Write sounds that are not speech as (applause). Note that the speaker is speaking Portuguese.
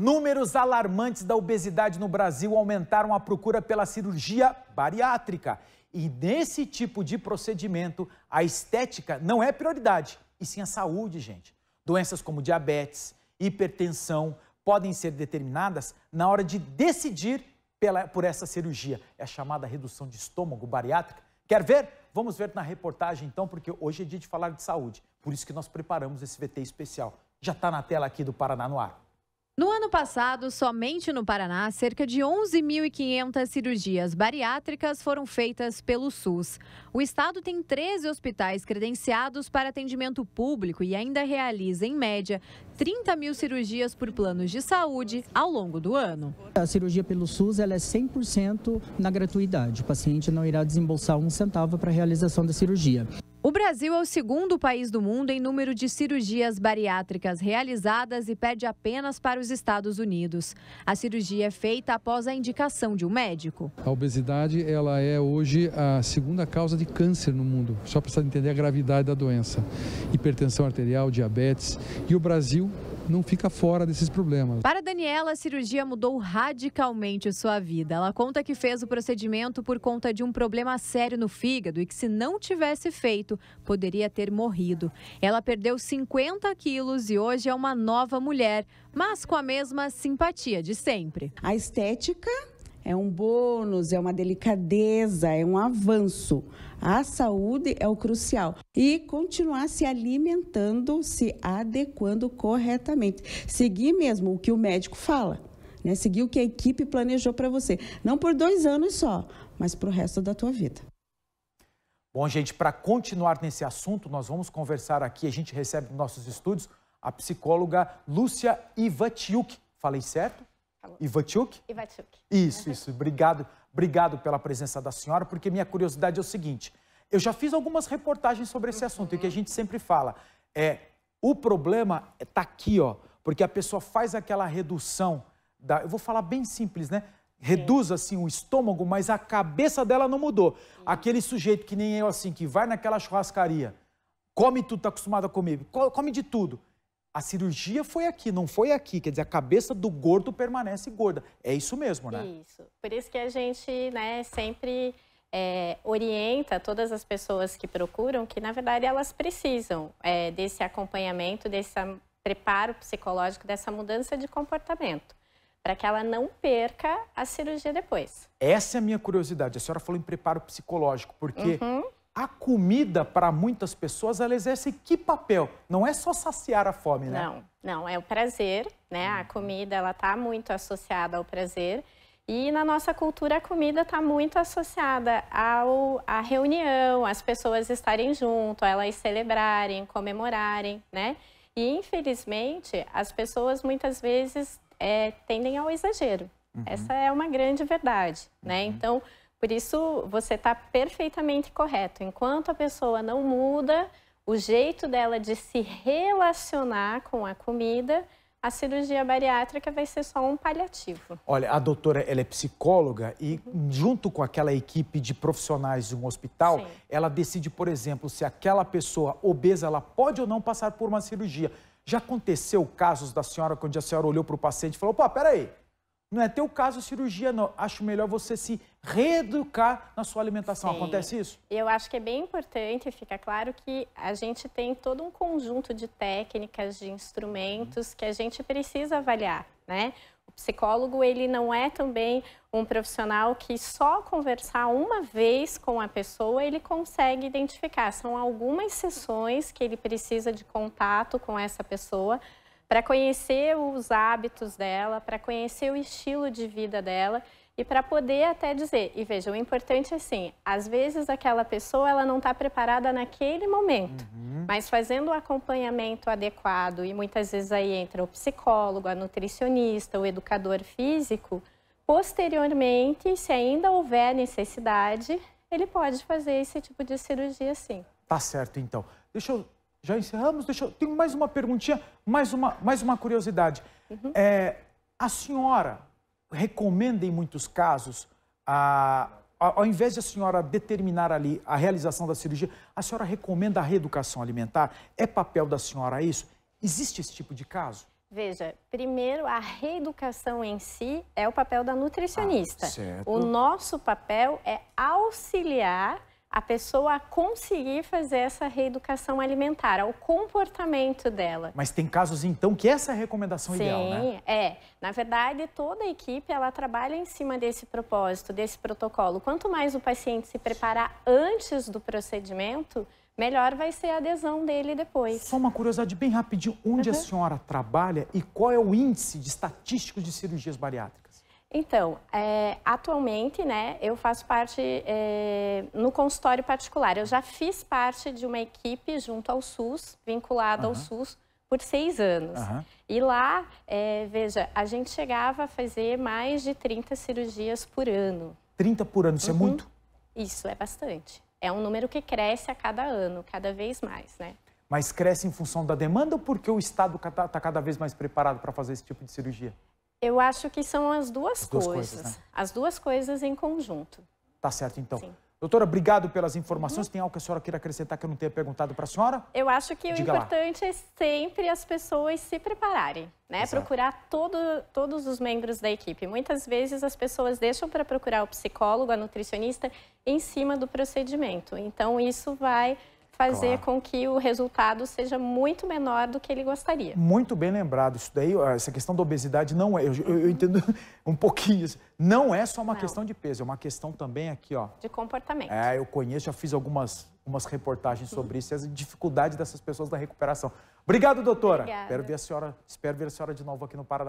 Números alarmantes da obesidade no Brasil aumentaram a procura pela cirurgia bariátrica. E nesse tipo de procedimento, a estética não é prioridade, e sim a saúde, gente. Doenças como diabetes, hipertensão podem ser determinadas na hora de decidir pela, por essa cirurgia. É a chamada redução de estômago bariátrica. Quer ver? Vamos ver na reportagem então, porque hoje é dia de falar de saúde. Por isso que nós preparamos esse VT especial. Já está na tela aqui do Paraná no Ar. No ano passado, somente no Paraná, cerca de 11.500 cirurgias bariátricas foram feitas pelo SUS. O estado tem 13 hospitais credenciados para atendimento público e ainda realiza, em média, 30 mil cirurgias por planos de saúde ao longo do ano. A cirurgia pelo SUS ela é 100% na gratuidade. O paciente não irá desembolsar um centavo para a realização da cirurgia. O Brasil é o segundo país do mundo em número de cirurgias bariátricas realizadas e perde apenas para os Estados Unidos. A cirurgia é feita após a indicação de um médico. A obesidade ela é hoje a segunda causa de câncer no mundo, só para entender a gravidade da doença. Hipertensão arterial, diabetes. E o Brasil não fica fora desses problemas. Para Daniela, a cirurgia mudou radicalmente sua vida. Ela conta que fez o procedimento por conta de um problema sério no fígado e que, se não tivesse feito, poderia ter morrido. Ela perdeu 50 quilos e hoje é uma nova mulher, mas com a mesma simpatia de sempre. A estética é um bônus, é uma delicadeza, é um avanço. A saúde é o crucial. E continuar se alimentando, se adequando corretamente. Seguir mesmo o que o médico fala. Né? Seguir o que a equipe planejou para você. Não por dois anos só, mas para o resto da tua vida. Bom, gente, para continuar nesse assunto, nós vamos conversar aqui. A gente recebe nos nossos estúdios a psicóloga Lúcia Ivatiuk. Falei certo? Ivachuk? Ivachuk. Isso, isso. Obrigado, obrigado pela presença da senhora, porque minha curiosidade é o seguinte. Eu já fiz algumas reportagens sobre esse assunto, e o que a gente sempre fala é o problema está aqui, ó, porque a pessoa faz aquela redução da, eu vou falar bem simples, né? reduz assim o estômago, mas a cabeça dela não mudou. Sim. Aquele sujeito que nem eu assim, que vai naquela churrascaria, come tudo, está acostumado a comer, come de tudo. A cirurgia foi aqui, não foi aqui. Quer dizer, a cabeça do gordo permanece gorda. É isso mesmo, né? Isso. Por isso que a gente né, sempre é, orienta todas as pessoas que procuram que, na verdade, elas precisam é, desse acompanhamento, desse preparo psicológico, dessa mudança de comportamento para que ela não perca a cirurgia depois. Essa é a minha curiosidade. A senhora falou em preparo psicológico, porque uhum a comida para muitas pessoas ela exerce que papel? Não é só saciar a fome, né? Não, não é o prazer, né? A uhum. comida ela está muito associada ao prazer e na nossa cultura a comida está muito associada ao à reunião, às pessoas estarem junto, elas celebrarem, comemorarem, né? E infelizmente as pessoas muitas vezes é, tendem ao exagero. Uhum. Essa é uma grande verdade, né? Uhum. Então por isso, você está perfeitamente correto. Enquanto a pessoa não muda o jeito dela de se relacionar com a comida, a cirurgia bariátrica vai ser só um paliativo. Olha, a doutora, ela é psicóloga e uhum. junto com aquela equipe de profissionais de um hospital, Sim. ela decide, por exemplo, se aquela pessoa obesa, ela pode ou não passar por uma cirurgia. Já aconteceu casos da senhora, quando a senhora olhou para o paciente e falou, pô, peraí, não é teu caso cirurgia, não. Acho melhor você se reeducar na sua alimentação. Sim. Acontece isso? Eu acho que é bem importante Fica claro que a gente tem todo um conjunto de técnicas, de instrumentos que a gente precisa avaliar, né? O psicólogo, ele não é também um profissional que só conversar uma vez com a pessoa ele consegue identificar. São algumas sessões que ele precisa de contato com essa pessoa para conhecer os hábitos dela, para conhecer o estilo de vida dela e para poder até dizer. E veja, o importante é assim, às vezes aquela pessoa ela não está preparada naquele momento, uhum. mas fazendo o acompanhamento adequado e muitas vezes aí entra o psicólogo, a nutricionista, o educador físico, posteriormente, se ainda houver necessidade, ele pode fazer esse tipo de cirurgia sim. Tá certo, então. Deixa eu já encerramos? Deixa eu... Tenho mais uma perguntinha, mais uma, mais uma curiosidade. Uhum. É, a senhora recomenda, em muitos casos, a, ao invés de a senhora determinar ali a realização da cirurgia, a senhora recomenda a reeducação alimentar? É papel da senhora isso? Existe esse tipo de caso? Veja, primeiro a reeducação em si é o papel da ah, nutricionista. Ah, o nosso papel é auxiliar a pessoa conseguir fazer essa reeducação alimentar, ao comportamento dela. Mas tem casos, então, que essa é a recomendação Sim, ideal, né? Sim, é. Na verdade, toda a equipe, ela trabalha em cima desse propósito, desse protocolo. Quanto mais o paciente se preparar antes do procedimento, melhor vai ser a adesão dele depois. Só uma curiosidade bem rapidinho, onde uhum. a senhora trabalha e qual é o índice de estatístico de cirurgias bariátricas? Então, é, atualmente, né, eu faço parte é, no consultório particular. Eu já fiz parte de uma equipe junto ao SUS, vinculada uhum. ao SUS, por seis anos. Uhum. E lá, é, veja, a gente chegava a fazer mais de 30 cirurgias por ano. 30 por ano, isso é uhum. é muito? Isso, é bastante. É um número que cresce a cada ano, cada vez mais, né? Mas cresce em função da demanda ou porque o Estado está cada vez mais preparado para fazer esse tipo de cirurgia? Eu acho que são as duas, as duas coisas. coisas né? As duas coisas em conjunto. Tá certo, então. Sim. Doutora, obrigado pelas informações. Uhum. Tem algo que a senhora queira acrescentar que eu não tenha perguntado para a senhora? Eu acho que Diga o importante lá. é sempre as pessoas se prepararem, né? Exato. Procurar todo, todos os membros da equipe. Muitas vezes as pessoas deixam para procurar o psicólogo, a nutricionista, em cima do procedimento. Então, isso vai fazer claro. com que o resultado seja muito menor do que ele gostaria. Muito bem lembrado. Isso daí, essa questão da obesidade não é, eu, eu entendo (laughs) um pouquinho isso, não é só uma não. questão de peso, é uma questão também aqui, ó. De comportamento. É, eu conheço, já fiz algumas, algumas reportagens sobre uhum. isso, as dificuldades dessas pessoas da recuperação. Obrigado, doutora. Obrigada. Espero ver a senhora, espero ver a senhora de novo aqui no Paraná.